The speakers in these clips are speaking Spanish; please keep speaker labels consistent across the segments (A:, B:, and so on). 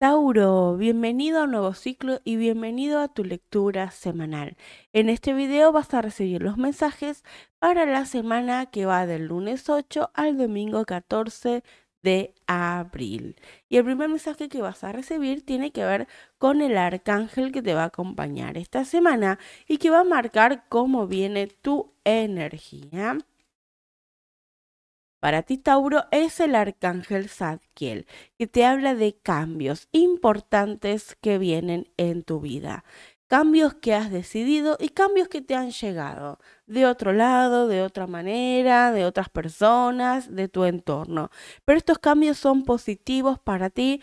A: Tauro, bienvenido a un nuevo ciclo y bienvenido a tu lectura semanal. En este video vas a recibir los mensajes para la semana que va del lunes 8 al domingo 14 de abril. Y el primer mensaje que vas a recibir tiene que ver con el arcángel que te va a acompañar esta semana y que va a marcar cómo viene tu energía. Para ti, Tauro, es el arcángel Zadkiel, que te habla de cambios importantes que vienen en tu vida. Cambios que has decidido y cambios que te han llegado de otro lado, de otra manera, de otras personas, de tu entorno. Pero estos cambios son positivos para ti,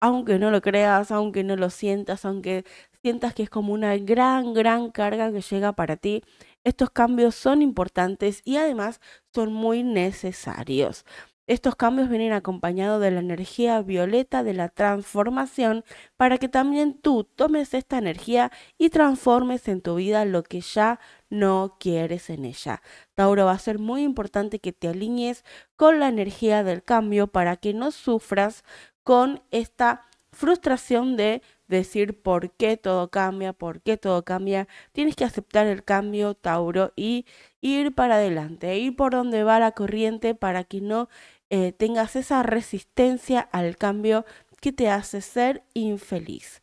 A: aunque no lo creas, aunque no lo sientas, aunque sientas que es como una gran, gran carga que llega para ti estos cambios son importantes y además son muy necesarios. Estos cambios vienen acompañados de la energía violeta de la transformación para que también tú tomes esta energía y transformes en tu vida lo que ya no quieres en ella. Tauro va a ser muy importante que te alinees con la energía del cambio para que no sufras con esta frustración de decir por qué todo cambia, por qué todo cambia. Tienes que aceptar el cambio, Tauro, y ir para adelante, e ir por donde va la corriente para que no eh, tengas esa resistencia al cambio que te hace ser infeliz.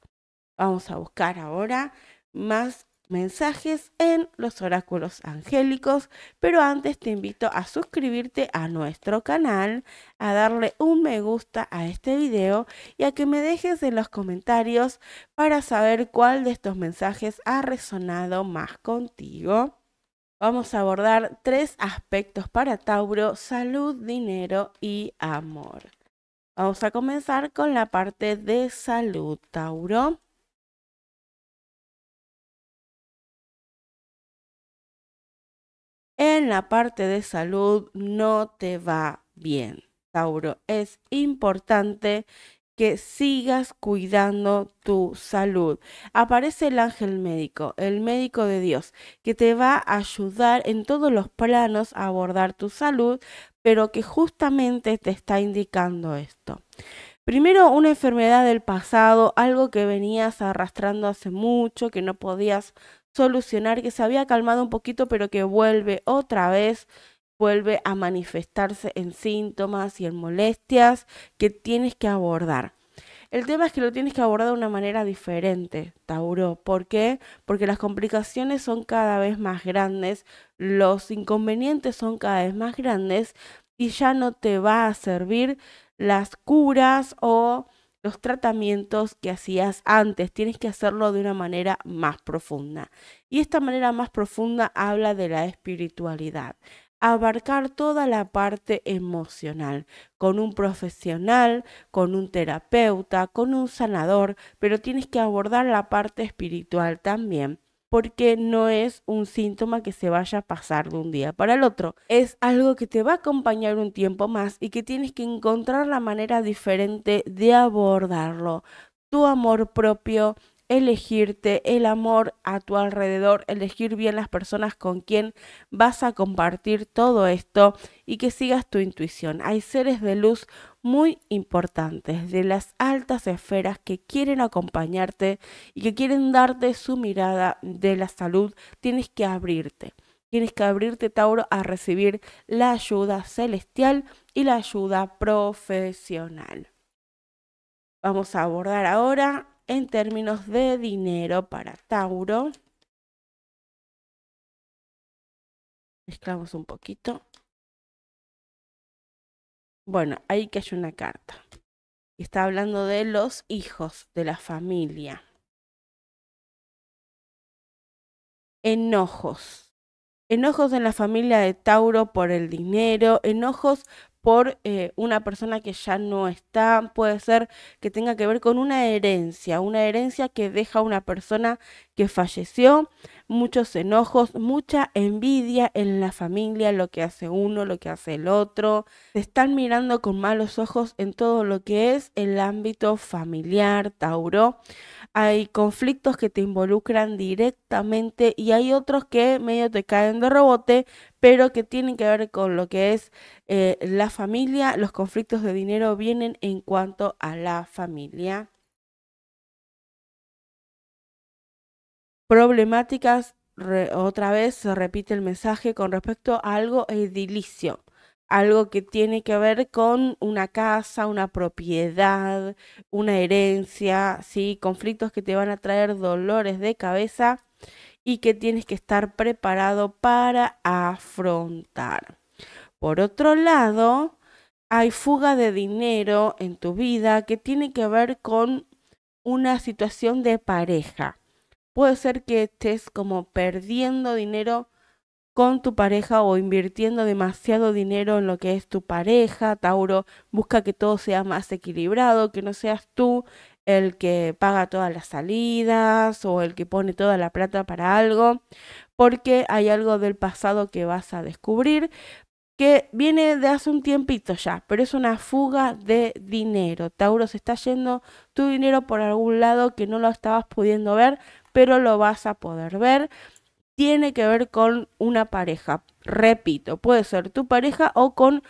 A: Vamos a buscar ahora más mensajes en los oráculos angélicos, pero antes te invito a suscribirte a nuestro canal, a darle un me gusta a este video y a que me dejes en los comentarios para saber cuál de estos mensajes ha resonado más contigo. Vamos a abordar tres aspectos para Tauro, salud, dinero y amor. Vamos a comenzar con la parte de salud, Tauro. en la parte de salud no te va bien. Tauro, es importante que sigas cuidando tu salud. Aparece el ángel médico, el médico de Dios, que te va a ayudar en todos los planos a abordar tu salud, pero que justamente te está indicando esto. Primero, una enfermedad del pasado, algo que venías arrastrando hace mucho, que no podías solucionar, que se había calmado un poquito, pero que vuelve otra vez, vuelve a manifestarse en síntomas y en molestias que tienes que abordar. El tema es que lo tienes que abordar de una manera diferente, Tauro. ¿Por qué? Porque las complicaciones son cada vez más grandes, los inconvenientes son cada vez más grandes y ya no te va a servir las curas o los tratamientos que hacías antes, tienes que hacerlo de una manera más profunda. Y esta manera más profunda habla de la espiritualidad abarcar toda la parte emocional, con un profesional, con un terapeuta, con un sanador, pero tienes que abordar la parte espiritual también porque no es un síntoma que se vaya a pasar de un día para el otro. Es algo que te va a acompañar un tiempo más y que tienes que encontrar la manera diferente de abordarlo. Tu amor propio, elegirte, el amor a tu alrededor, elegir bien las personas con quien vas a compartir todo esto y que sigas tu intuición. Hay seres de luz muy importantes de las altas esferas que quieren acompañarte y que quieren darte su mirada de la salud. Tienes que abrirte. Tienes que abrirte, Tauro, a recibir la ayuda celestial y la ayuda profesional. Vamos a abordar ahora en términos de dinero para Tauro. Mezclamos un poquito. Bueno, ahí que hay una carta. Está hablando de los hijos, de la familia. Enojos. Enojos en la familia de Tauro por el dinero, enojos por eh, una persona que ya no está, puede ser que tenga que ver con una herencia, una herencia que deja una persona que falleció, muchos enojos, mucha envidia en la familia, lo que hace uno, lo que hace el otro. Se están mirando con malos ojos en todo lo que es el ámbito familiar, Tauro. Hay conflictos que te involucran directamente y hay otros que medio te caen de rebote, pero que tienen que ver con lo que es eh, la familia. Los conflictos de dinero vienen en cuanto a la familia. problemáticas, otra vez se repite el mensaje con respecto a algo edilicio, algo que tiene que ver con una casa, una propiedad, una herencia, ¿sí? conflictos que te van a traer dolores de cabeza y que tienes que estar preparado para afrontar. Por otro lado, hay fuga de dinero en tu vida que tiene que ver con una situación de pareja puede ser que estés como perdiendo dinero con tu pareja o invirtiendo demasiado dinero en lo que es tu pareja, Tauro, busca que todo sea más equilibrado, que no seas tú el que paga todas las salidas o el que pone toda la plata para algo, porque hay algo del pasado que vas a descubrir que viene de hace un tiempito ya, pero es una fuga de dinero. Tauro, se está yendo tu dinero por algún lado que no lo estabas pudiendo ver, pero lo vas a poder ver. Tiene que ver con una pareja, repito, puede ser tu pareja o con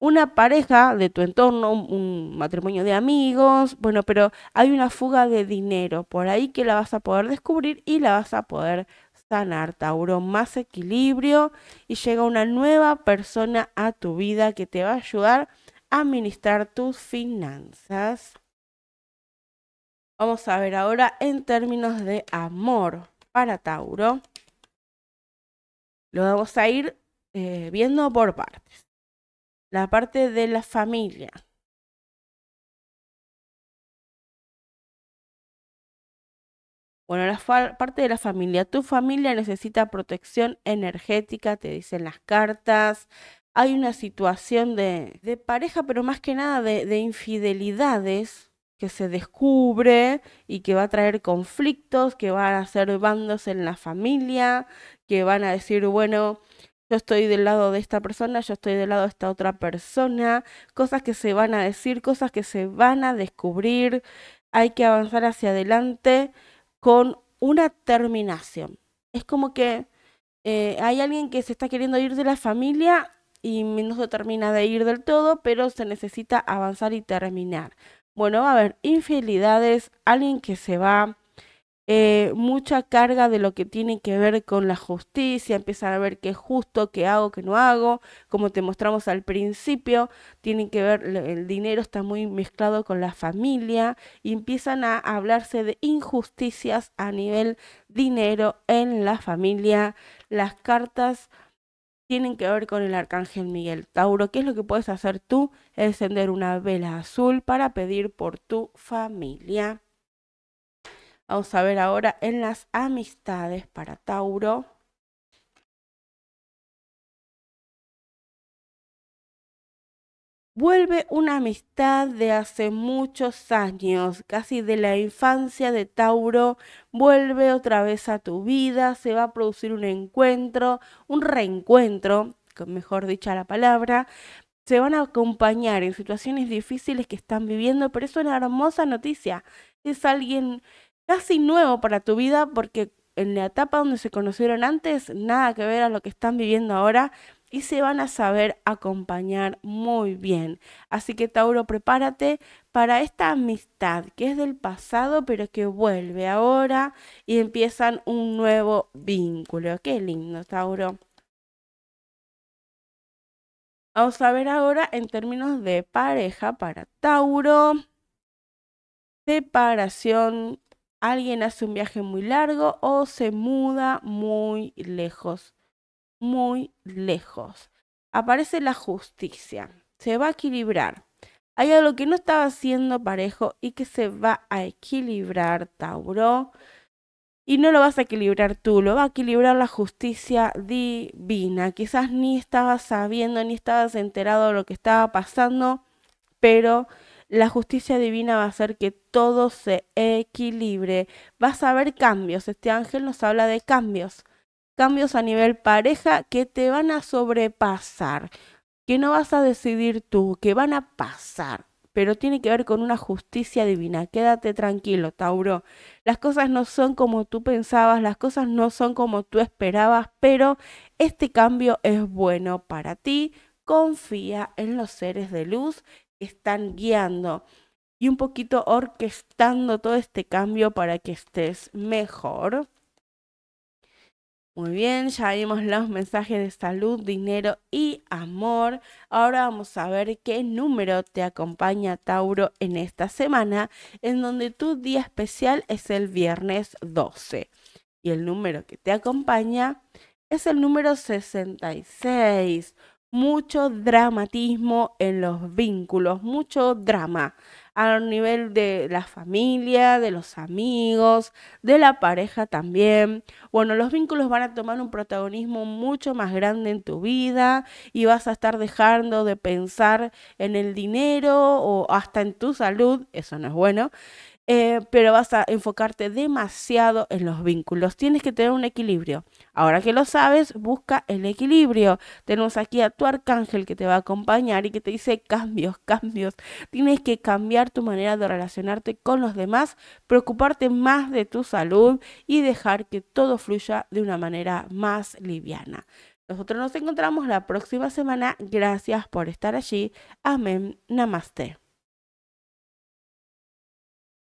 A: una pareja de tu entorno, un, matrimonio de amigos, bueno, pero hay una fuga de dinero por ahí que la vas a poder descubrir y la vas a poder sanar, Tauro, más equilibrio y llega una nueva persona a tu vida que te va a ayudar a administrar tus finanzas. Vamos a ver ahora en términos de amor para Tauro. Lo vamos a ir eh, viendo por partes. La parte de la familia. Bueno, la parte de la familia. Tu familia necesita protección energética, te dicen las cartas. Hay una situación de, pareja, pero más que nada de infidelidades que se descubre y que va a traer conflictos, que van a hacer bandos en la familia, que van a decir, bueno, yo estoy del lado de esta persona, yo estoy del lado de esta otra persona, cosas que se van a decir, cosas que se van a descubrir, hay que avanzar hacia adelante con una terminación. Es como que eh, hay alguien que se está queriendo ir de la familia y no se termina de ir del todo, pero se necesita avanzar y terminar. Bueno, va a haber infidelidades, alguien que se va, eh, mucha carga de lo que tiene que ver con la justicia, empiezan a ver qué es justo, qué hago, qué no hago, como te mostramos al principio, tienen que ver, el dinero está muy mezclado con la familia empiezan a hablarse de injusticias a nivel dinero en la familia, las cartas tienen que ver con el arcángel Miguel. Tauro, ¿qué es lo que puedes hacer tú? es Encender una vela azul para pedir por tu familia. Vamos a ver ahora en las amistades para Tauro. Vuelve una amistad de hace muchos años, casi de la infancia de Tauro, vuelve otra vez a tu vida, se va a producir un encuentro, un reencuentro, mejor dicha la palabra, se van a acompañar en situaciones difíciles que están viviendo, pero es una hermosa noticia. Es alguien casi nuevo para tu vida porque en la etapa donde se conocieron antes, nada que ver a lo que están viviendo ahora, y se van a saber acompañar muy bien. Así que Tauro, prepárate para esta amistad que es del pasado pero que vuelve ahora y empiezan un nuevo vínculo. Qué lindo, Tauro. Vamos a ver ahora en términos de pareja para Tauro. Separación. Alguien hace un viaje muy largo o se muda muy lejos muy lejos. Aparece la justicia. Se va a equilibrar. Hay algo que no estaba siendo parejo y que se va a equilibrar, Tauro. Y no lo vas a equilibrar tú, lo va a equilibrar la justicia divina. Quizás ni estabas sabiendo, ni estabas enterado de lo que estaba pasando, pero la justicia divina va a hacer que todo se equilibre. Vas a ver cambios. Este ángel nos habla de cambios cambios a nivel pareja que te van a sobrepasar, que no vas a decidir tú, que van a pasar, pero tiene que ver con una justicia divina. Quédate tranquilo, Tauro. Las cosas no son como tú pensabas, las cosas no son como tú esperabas, pero este cambio es bueno para ti. Confía en los seres de luz que están guiando y un poquito orquestando todo este cambio para que estés mejor. Muy bien, ya vimos los mensajes de salud, dinero y amor. Ahora vamos a ver qué número te acompaña Tauro en esta semana, en donde tu día especial es el viernes 12. Y el número que te acompaña es el número 66. Mucho dramatismo en los vínculos, mucho drama a nivel de la familia, de los amigos, de la pareja también. Bueno, los vínculos van a tomar un protagonismo mucho más grande en tu vida y vas a estar dejando de pensar en el dinero o hasta en tu salud, eso no es bueno. Eh, pero vas a enfocarte demasiado en los vínculos. Tienes que tener un equilibrio. Ahora que lo sabes, busca el equilibrio. Tenemos aquí a tu arcángel que te va a acompañar y que te dice cambios, cambios. Tienes que cambiar tu manera de relacionarte con los demás, preocuparte más de tu salud y dejar que todo fluya de una manera más liviana. Nosotros nos encontramos la próxima semana. Gracias por estar allí. Amén. Namaste.